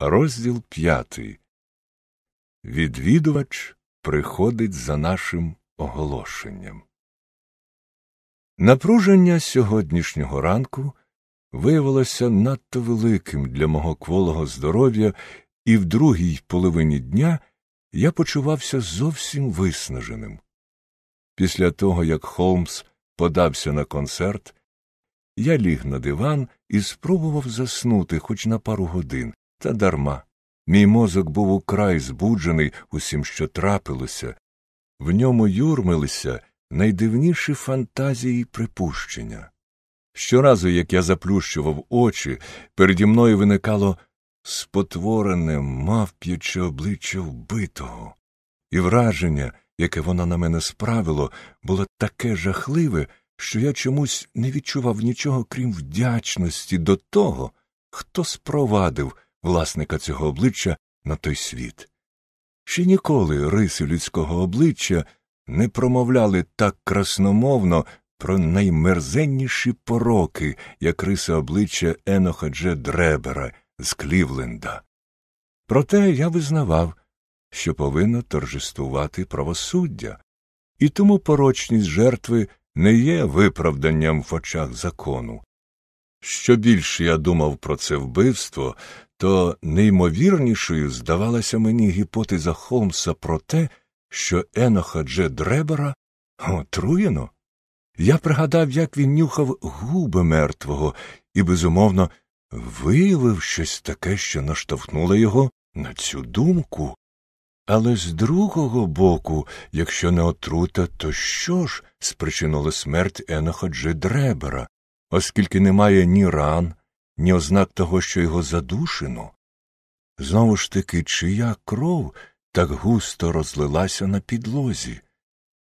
Розділ п'ятий. Відвідувач приходить за нашим оголошенням. Напруження сьогоднішнього ранку виявилося надто великим для мого кволого здоров'я, і в другій половині дня я почувався зовсім виснаженим. Після того, як Холмс подався на концерт, я ліг на диван і спробував заснути хоч на пару годин. Та дарма. Мій мозок був украй збуджений усім, що трапилося, в ньому юрмилися найдивніші фантазії й припущення. Щоразу, як я заплющував очі, переді мною виникало спотворене, мавп'яче обличчя вбитого, і враження, яке воно на мене справило, було таке жахливе, що я чомусь не відчував нічого, крім вдячності до того, хто спровадив власника цього обличчя на той світ. Ще ніколи риси людського обличчя не промовляли так красномовно про наймерзенніші пороки, як риса обличчя Еноха Дже Дребера з Клівленда. Проте я визнавав, що повинно торжествувати правосуддя, і тому порочність жертви не є виправданням в очах закону. Що більше я думав про це вбивство, то неймовірнішою здавалася мені гіпотеза Холмса про те, що Еноха Дже Дребера отруєно. Я пригадав, як він нюхав губи мертвого і, безумовно, виявив щось таке, що наштовхнуло його на цю думку. Але з другого боку, якщо не отрута, то що ж спричинило смерть Еноха Дже Дребера? оскільки немає ні ран, ні ознак того, що його задушено. Знову ж таки, чия кров так густо розлилася на підлозі.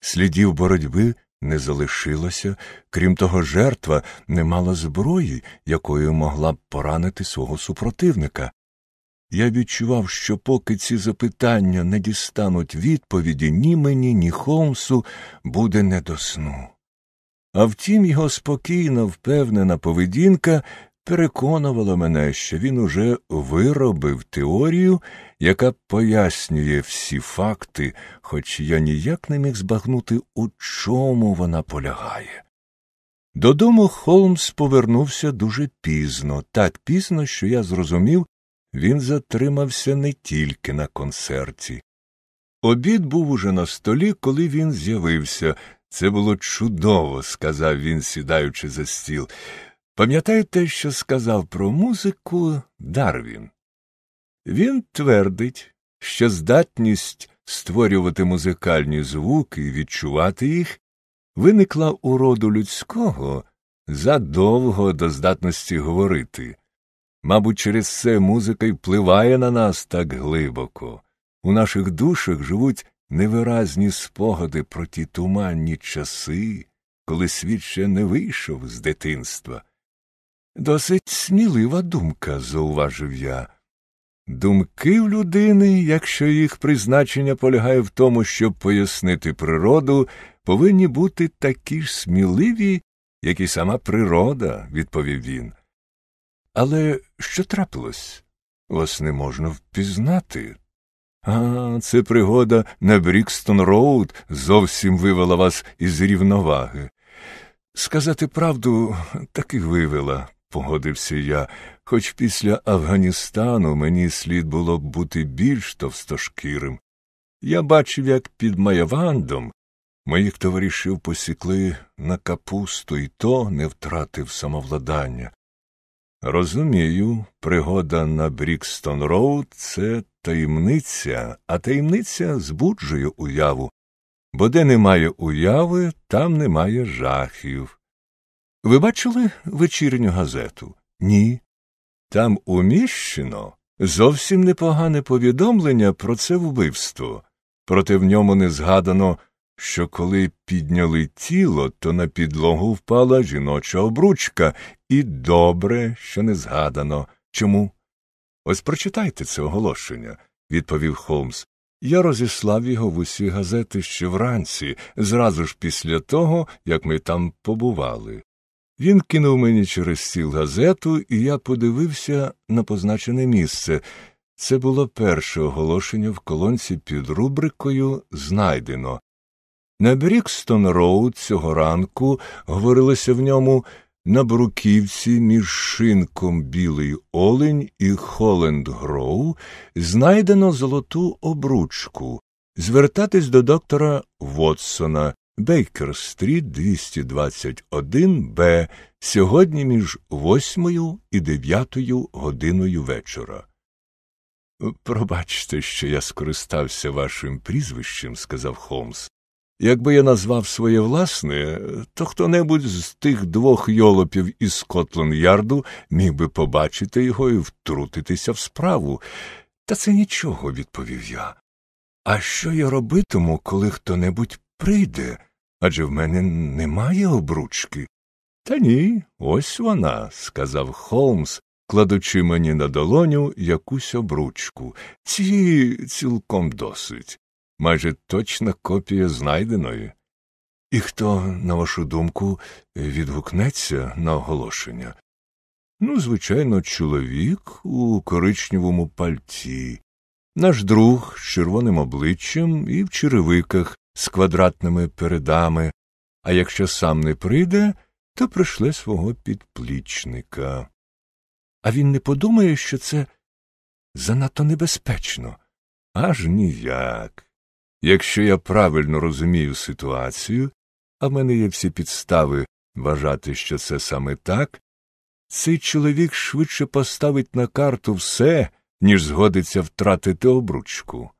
Слідів боротьби не залишилося, крім того, жертва не мала зброї, якою могла б поранити свого супротивника. Я відчував, що поки ці запитання не дістануть відповіді, ні мені, ні Холмсу буде не до сну. А втім, його спокійна, впевнена поведінка переконувала мене, що він уже виробив теорію, яка пояснює всі факти, хоч я ніяк не міг збагнути, у чому вона полягає. Додому Холмс повернувся дуже пізно, так пізно, що я зрозумів, він затримався не тільки на концерті. Обід був уже на столі, коли він з'явився, це було чудово, сказав він, сідаючи за стіл. Пам'ятаєте, що сказав про музику Дарвін? Він твердить, що здатність створювати музикальні звуки і відчувати їх виникла у роду людського задовго до здатності говорити. Мабуть, через це музика й впливає на нас так глибоко. У наших душах живуть невиразні спогади про ті туманні часи, коли світ ще не вийшов з дитинства. Досить смілива думка, зауважив я. Думки в людини, якщо їх призначення полягає в тому, щоб пояснити природу, повинні бути такі ж сміливі, як і сама природа, відповів він. Але що трапилось? Вас не можна впізнати, а, це пригода на Брікстон Роуд зовсім вивела вас із рівноваги. Сказати правду, таки вивела, погодився я, хоч після Афганістану мені слід було б бути більш товстошкірим. Я бачив, як під Майавандом моїх товаришів посікли на капусту, і то не втратив самовладання. Розумію, пригода на Брікстон Роуд це таємниця, а таємниця збуджує уяву, бо де немає уяви, там немає жахів. Ви бачили вечірню газету? Ні. Там уміщено зовсім непогане повідомлення про це вбивство, проте в ньому не згадано що коли підняли тіло, то на підлогу впала жіноча обручка, і добре, що не згадано. Чому? Ось прочитайте це оголошення, відповів Холмс. Я розіслав його в усі газети ще вранці, зразу ж після того, як ми там побували. Він кинув мені через стіл газету, і я подивився на позначене місце. Це було перше оголошення в колонці під рубрикою Знайдено. На Брікстон Роуд цього ранку говорилося в ньому на бруківці між шинком Білий Олень і Гроу знайдено золоту обручку, звертатись до доктора Вотсона, Бейкер-стріт 221 Б, сьогодні між восьмою і дев'ятою годиною вечора. Пробачте, що я скористався вашим прізвищем, сказав Холмс. Якби я назвав своє власне, то хто небудь з тих двох йолопів із Скотланд Ярду міг би побачити його і втрутитися в справу. Та це нічого, відповів я. А що я робитиму, коли хто небудь прийде? Адже в мене немає обручки. Та ні, ось вона, сказав Холмс, кладучи мені на долоню якусь обручку. Цієї цілком досить майже точна копія знайденої. І хто, на вашу думку, відгукнеться на оголошення? Ну, звичайно, чоловік у коричневому пальці, наш друг з червоним обличчям і в черевиках з квадратними передами, а якщо сам не прийде, то пришле свого підплічника. А він не подумає, що це занадто небезпечно. Аж ніяк. Якщо я правильно розумію ситуацію, а в мене є всі підстави вважати, що це саме так, цей чоловік швидше поставить на карту все, ніж згодиться втратити обручку.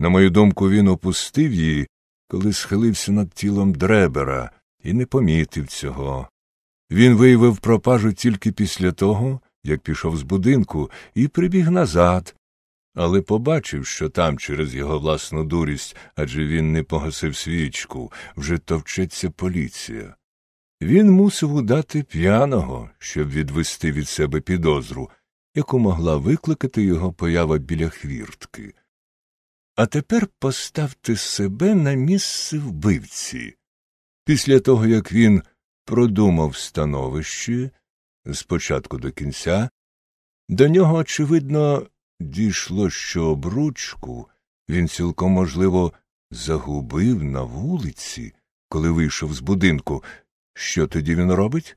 На мою думку, він опустив її, коли схилився над тілом дребера і не помітив цього. Він виявив пропажу тільки після того, як пішов з будинку і прибіг назад, але побачив, що там, через його власну дурість, адже він не погасив свічку, вже товчеться поліція. Він мусив удати п'яного, щоб відвести від себе підозру, яку могла викликати його поява біля хвіртки. А тепер поставте себе на місце вбивці. Після того, як він продумав становище спочатку до кінця, до нього, очевидно, дійшло, що обручку він цілком, можливо, загубив на вулиці, коли вийшов з будинку, що тоді він робить?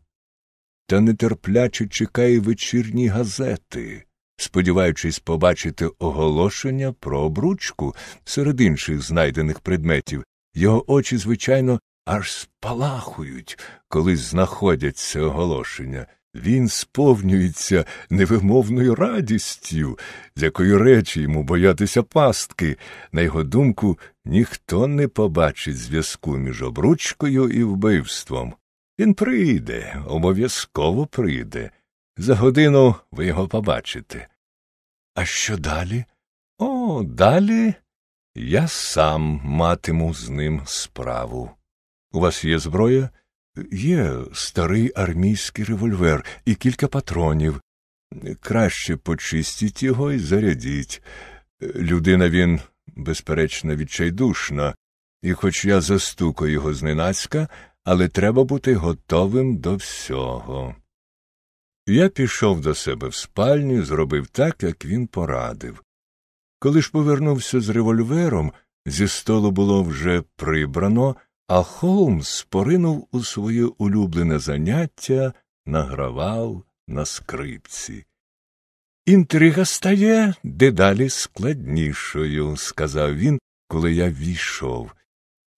Та нетерпляче чекає вечірні газети, сподіваючись побачити оголошення про обручку серед інших знайдених предметів. Його очі, звичайно, аж спалахують, коли знаходяться оголошення. Він сповнюється невимовною радістю, з якої речі йому боятися пастки. На його думку, ніхто не побачить зв'язку між обручкою і вбивством. Він прийде, обов'язково прийде. За годину ви його побачите. А що далі? О, далі я сам матиму з ним справу. У вас є зброя? Є старий армійський револьвер і кілька патронів. Краще почистіть його і зарядіть. Людина він, безперечно, відчайдушна, і хоч я застукаю його зненацька, але треба бути готовим до всього. Я пішов до себе в спальню, зробив так, як він порадив. Коли ж повернувся з револьвером, зі столу було вже прибрано. А Холмс поринув у своє улюблене заняття, награвав на скрипці. Інтрига стає дедалі складнішою, сказав він, коли я війшов.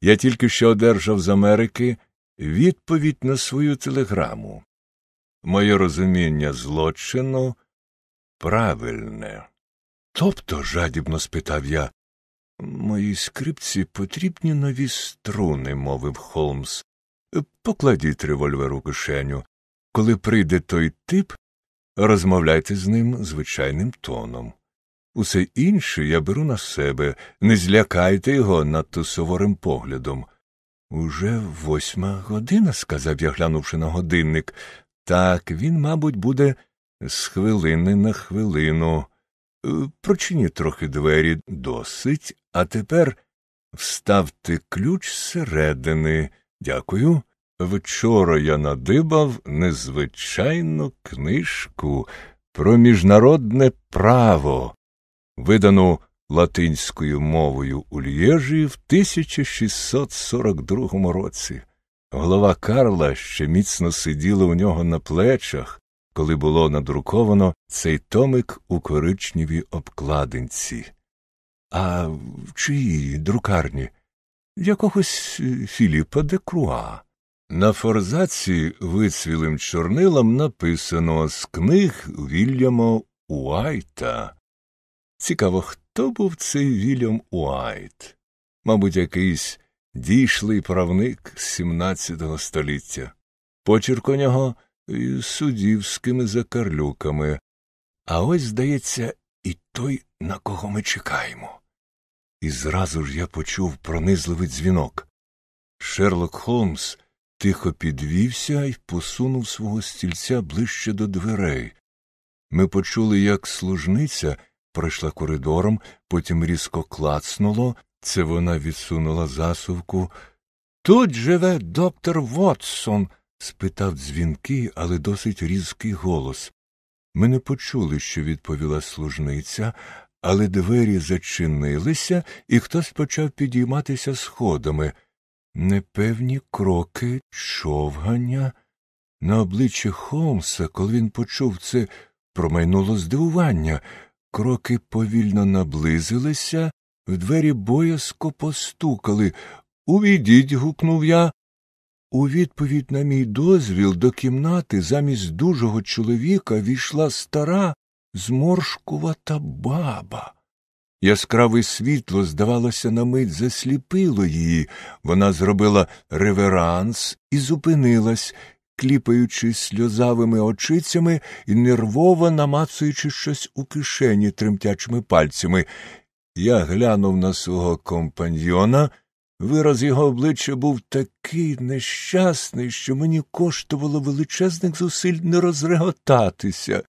Я тільки що одержав з Америки відповідь на свою телеграму. Моє розуміння злочину правильне. Тобто, жадібно спитав я, Моїй скрипці потрібні нові струни, мовив Холмс. Покладіть револьвер у кишеню. Коли прийде той тип, розмовляйте з ним звичайним тоном. Усе інше я беру на себе, не злякайте його надто суворим поглядом. Уже восьма година, сказав я, глянувши на годинник. Так він, мабуть, буде з хвилини на хвилину. Прочині трохи двері досить, а тепер вставте ключ зсередини. Дякую. Вчора я надибав незвичайну книжку про міжнародне право, видану латинською мовою у Льєжі в 1642 році. Голова Карла ще міцно сиділа у нього на плечах, коли було надруковано цей томик у коричневій обкладинці. А в чиїй друкарні? Якогось е, Філіпа де Круа. На форзаці вицвілим чорнилам написано з книг Вільяма Уайта. Цікаво, хто був цей Вільям Уайт? Мабуть, якийсь дійшлий правник з XVII століття. Почерк у нього і суддівськими закарлюками. А ось, здається, і той, на кого ми чекаємо. І зразу ж я почув пронизливий дзвінок. Шерлок Холмс тихо підвівся і посунув свого стільця ближче до дверей. Ми почули, як служниця пройшла коридором, потім різко клацнуло, це вона відсунула засувку. Тут живе доктор Вотсон спитав дзвінкий, але досить різкий голос. Ми не почули, що відповіла служниця, але двері зачинилися, і хтось почав підійматися сходами. Непевні кроки, човгання. На обличчі Холмса, коли він почув це, промайнуло здивування. Кроки повільно наблизилися, в двері боязко постукали. Увійдіть. гукнув я. У відповідь на мій дозвіл до кімнати замість дужого чоловіка війшла стара, зморшкувата баба. Яскраве світло, здавалося, на мить засліпило її. Вона зробила реверанс і зупинилась, кліпаючи сльозавими очицями і нервово намацуючи щось у кишені тремтячими пальцями. Я глянув на свого компаньйона. Вираз його обличчя був такий нещасний, що мені коштувало величезних зусиль не розреготатися.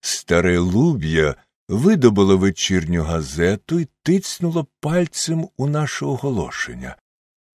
Старе луб'я видобуло вечірню газету і тицнуло пальцем у наше оголошення.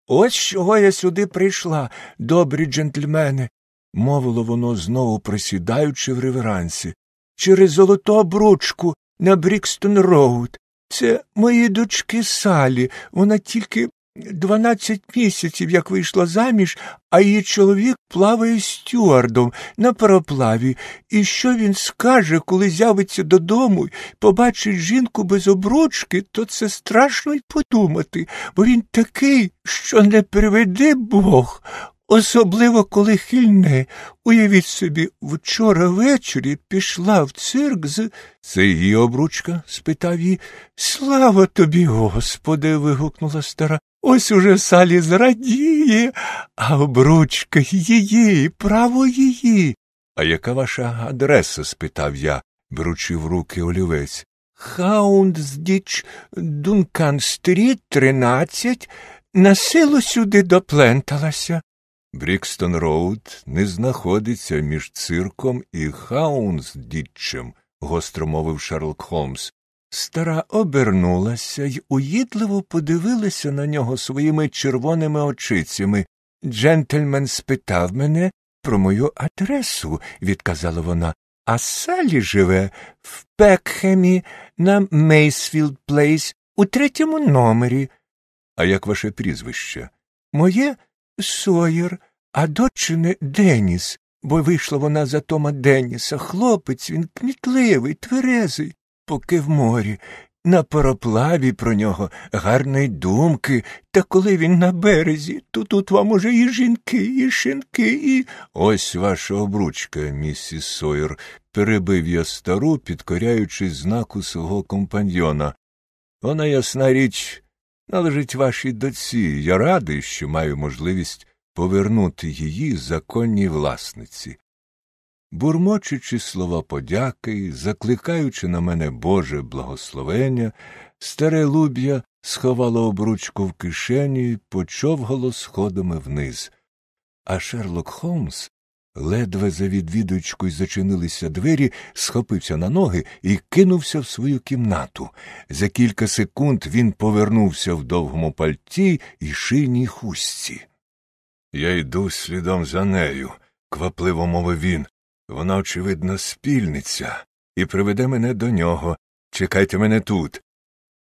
Ось чого я сюди прийшла, добрі джентльмени, мовило воно, знову присідаючи в реверансі, через золоту обручку на Брікстон Роуд. Це мої дочки Салі, вона тільки Дванадцять місяців, як вийшла заміж, а її чоловік плаває стюардом на пароплаві. І що він скаже, коли з'явиться додому і побачить жінку без обручки, то це страшно й подумати, бо він такий, що не приведе Бог. Особливо коли хильне. Уявіть собі, вчора ввечері пішла в цирк з. Це її обручка? спитав її. Слава тобі, Господи. вигукнула стара. Ось уже салі зрадіє, а обручка її, право її. А яка ваша адреса? спитав я, беручи в руки олівець. Хаундсдіч, Дункан стріт, тринадцять, на силу сюди допленталася. Брікстон Роуд не знаходиться між цирком і Хаундсдітчем, гостро мовив Шерлок Холмс. Стара обернулася й уїдливо подивилася на нього своїми червоними очицями. Джентльмен спитав мене про мою адресу, відказала вона, а Салі живе в Пекхемі на Мейсфілд Плейс у третьому номері. А як ваше прізвище? Моє Сойер, а дочине Деніс, бо вийшла вона за Тома Деніса. Хлопець він кмітливий, тверезий поки в морі. На пароплаві про нього гарної думки, та коли він на березі, то тут вам уже і жінки, і шинки, і. Ось ваша обручка, місіс Сойер, перебив я стару, підкоряючись знаку свого компаньйона. Вона, ясна річ, належить вашій доці. Я радий, що маю можливість повернути її законній власниці бурмочучи слова подяки, закликаючи на мене Боже благословення, старе луб'я сховало обручку в кишені, почовгало сходами вниз. А Шерлок Холмс, ледве за відвідувачкою зачинилися двері, схопився на ноги і кинувся в свою кімнату. За кілька секунд він повернувся в довгому пальті і шийній хустці. Я йду слідом за нею, квапливо мовив він, вона, очевидно, спільниця, і приведе мене до нього. Чекайте мене тут.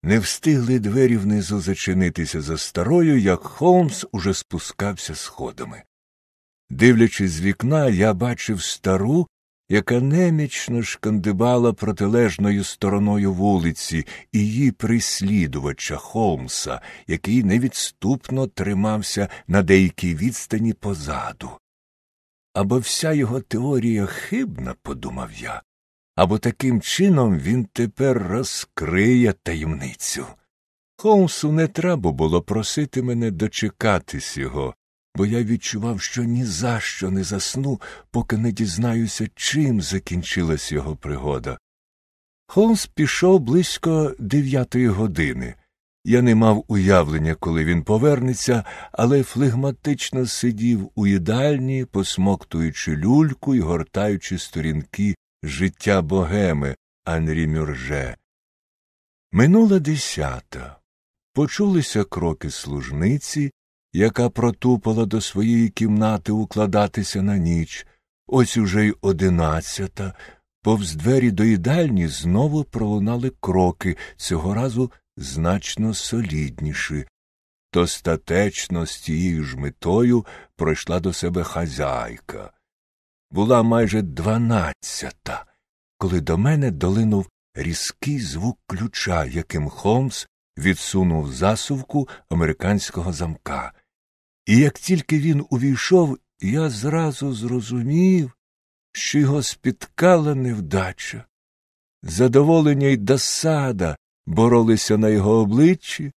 Не встигли двері внизу зачинитися за старою, як Холмс уже спускався сходами. Дивлячись з вікна, я бачив стару, яка немічно шкандибала протилежною стороною вулиці і її прислідувача Холмса, який невідступно тримався на деякій відстані позаду. Або вся його теорія хибна, подумав я, або таким чином він тепер розкриє таємницю. Холмсу не треба було просити мене дочекатись його, бо я відчував, що ні за що не засну, поки не дізнаюся, чим закінчилась його пригода. Холмс пішов близько дев'ятої години. Я не мав уявлення, коли він повернеться, але флегматично сидів у їдальні, посмоктуючи люльку і гортаючи сторінки життя богеми Анрі Мюрже. Минула десята. Почулися кроки служниці, яка протупала до своєї кімнати укладатися на ніч. Ось уже й одинадцята. Повз двері до їдальні знову пролунали кроки, цього разу значно солідніші. То статечно з тією ж метою пройшла до себе хазяйка. Була майже дванадцята, коли до мене долинув різкий звук ключа, яким Холмс відсунув засувку американського замка. І як тільки він увійшов, я зразу зрозумів, що його спіткала невдача. Задоволення й досада боролися на його обличчі.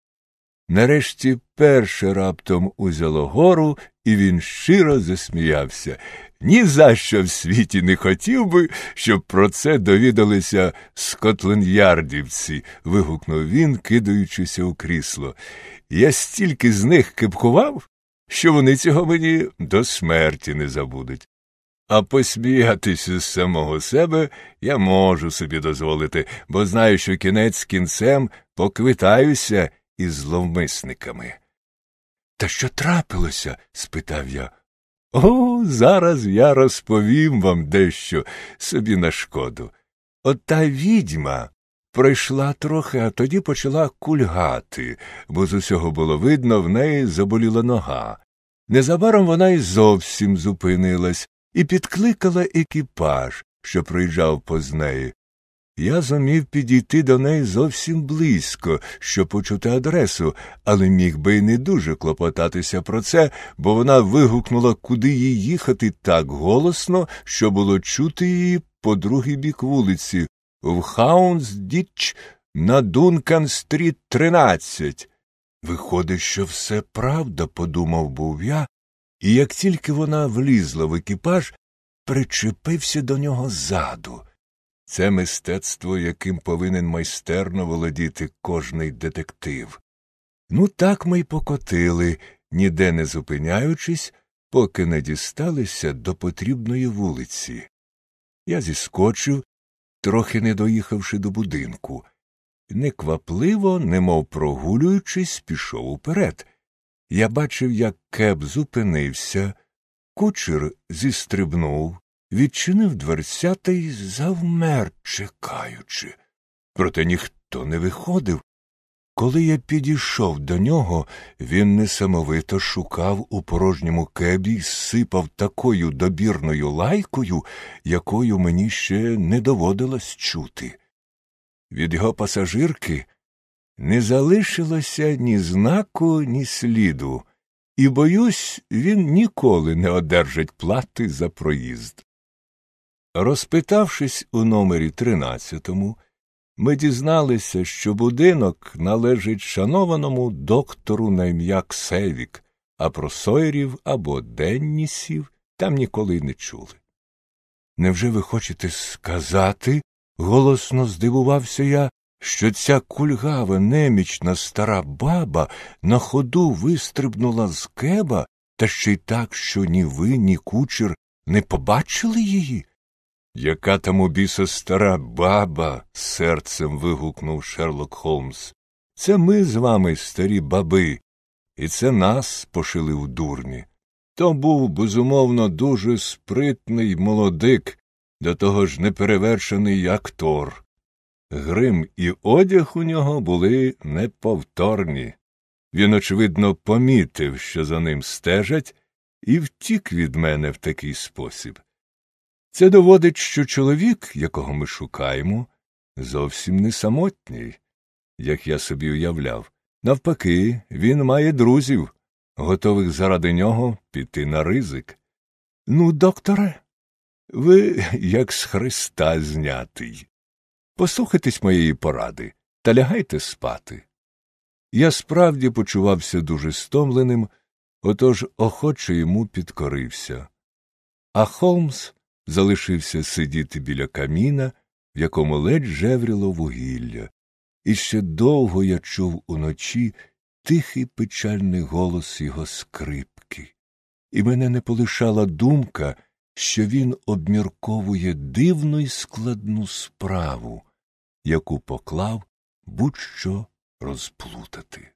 Нарешті перше раптом узяло гору, і він щиро засміявся. Ні за що в світі не хотів би, щоб про це довідалися скотленярдівці, вигукнув він, кидаючися у крісло. Я стільки з них кипкував, що вони цього мені до смерті не забудуть. А посміятися з самого себе я можу собі дозволити, бо знаю, що кінець кінцем поквитаюся із зловмисниками. Та що трапилося? спитав я. О, зараз я розповім вам дещо собі на шкоду. От та відьма пройшла трохи, а тоді почала кульгати, бо з усього було видно, в неї заболіла нога. Незабаром вона й зовсім зупинилась, і підкликала екіпаж, що проїжджав поз неї. Я зумів підійти до неї зовсім близько, щоб почути адресу, але міг би й не дуже клопотатися про це, бо вона вигукнула, куди їй їхати так голосно, що було чути її по другий бік вулиці, в Хаунс Діч на Дункан стріт 13. Виходить, що все правда, подумав був я, і як тільки вона влізла в екіпаж, причепився до нього ззаду. Це мистецтво, яким повинен майстерно володіти кожний детектив. Ну, так ми й покотили, ніде не зупиняючись, поки не дісталися до потрібної вулиці. Я зіскочив, трохи не доїхавши до будинку. Неквапливо, немов прогулюючись, пішов уперед. Я бачив, як кеп зупинився, кучер зістрибнув, відчинив дверцята і завмер, чекаючи. Проте ніхто не виходив. Коли я підійшов до нього, він несамовито шукав у порожньому кебі і сипав такою добірною лайкою, якою мені ще не доводилось чути. Від його пасажирки не залишилося ні знаку, ні сліду, і, боюсь, він ніколи не одержить плати за проїзд. Розпитавшись у номері тринадцятому, ми дізналися, що будинок належить шанованому доктору на ім'я Ксевік, а про Сойрів або Деннісів там ніколи не чули. Невже ви хочете сказати? голосно здивувався я, що ця кульгава немічна стара баба на ходу вистрибнула з кеба, та ще й так, що ні ви, ні кучер не побачили її? Яка там обіса стара баба? серцем вигукнув Шерлок Холмс. Це ми з вами, старі баби, і це нас пошили в дурні. То був, безумовно, дуже спритний молодик, до того ж неперевершений актор. Грим і одяг у нього були неповторні. Він, очевидно, помітив, що за ним стежать, і втік від мене в такий спосіб. Це доводить, що чоловік, якого ми шукаємо, зовсім не самотній, як я собі уявляв. Навпаки, він має друзів, готових заради нього піти на ризик. Ну, докторе, ви як з Христа знятий. Послухайтесь моєї поради та лягайте спати. Я справді почувався дуже стомленим, отож охоче йому підкорився. А Холмс залишився сидіти біля каміна, в якому ледь жевріло вугілля, і ще довго я чув уночі тихий печальний голос його скрипки, і мене не полишала думка, що він обмірковує дивну й складну справу, яку поклав будь що розплутати.